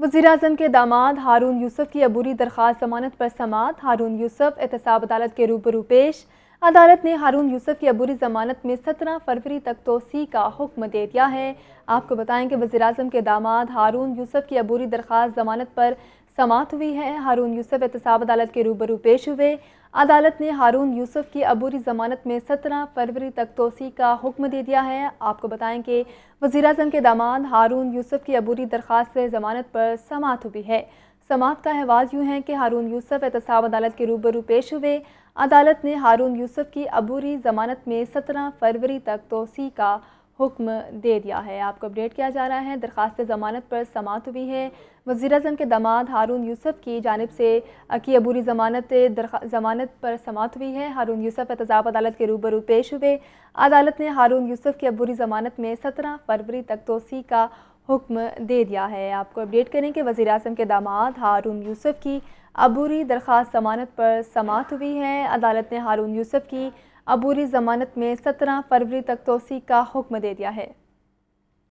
वजीर अजम के दामाद हारून यूसुफ की अबूरी दरख्वास्त जमानत पर समात हारून यूसुफ एहतसाब अदालत के रूबरू पेश अदालत ने हारून यूसुफ की अबूरी जमानत में सत्रह फरवरी तक तोसी का हुक्म दे दिया है आपको बताएं कि वजी अजम के दामाद हारून यूसुफ की अबूरी दरख्वास्त जमानत पर समात हुई है हारून यूसुफ एहतसाब अदालत के रूबरू पेश हुए अदालत ने हारून यूसुफ की अबूरी ज़मानत में सत्रह फरवरी तक तोसी का हुक्म दे दिया है आपको बताएं कि वज़ी अजम के दामाद हारून यूसुफ की अबूरी दरख्वास्त ज़मानत पर समात हुई है समात का अहवाज यूँ है कि हारून यूसुफ एहतसाब अदालत के रूबरू पेश हुए अदालत ने हारून यूसुफ की अबूरी ज़मानत में सत्रह फरवरी तक तोसी का हुक्म दे दिया है आपको अपडेट किया जा रहा है दरख्वास्त ज़मानत पर समात हुई है वज़ी अजम के दामाद हारून यूसफ़ की जानब से की अबूरी ज़मानत ज़मानत पर समात हुई है हारून यूसफ एहतजाब अदालत के रूबरू पेश हुए अदालत ने हारून यूसफ़ की अबूरी ज़मानत में सत्रह फरवरी तक तोसी का हुक्म दे दिया है आपको अपडेट करें कि वज़ी अजम के दामाद हारून यूसफ़ की अबूरी दरख्वास्त जमानत पर समात हुई है अदालत ने हारून यूसफ़ की अबूरी जमानत में 17 फरवरी तक तोसी का हुक्म दे दिया है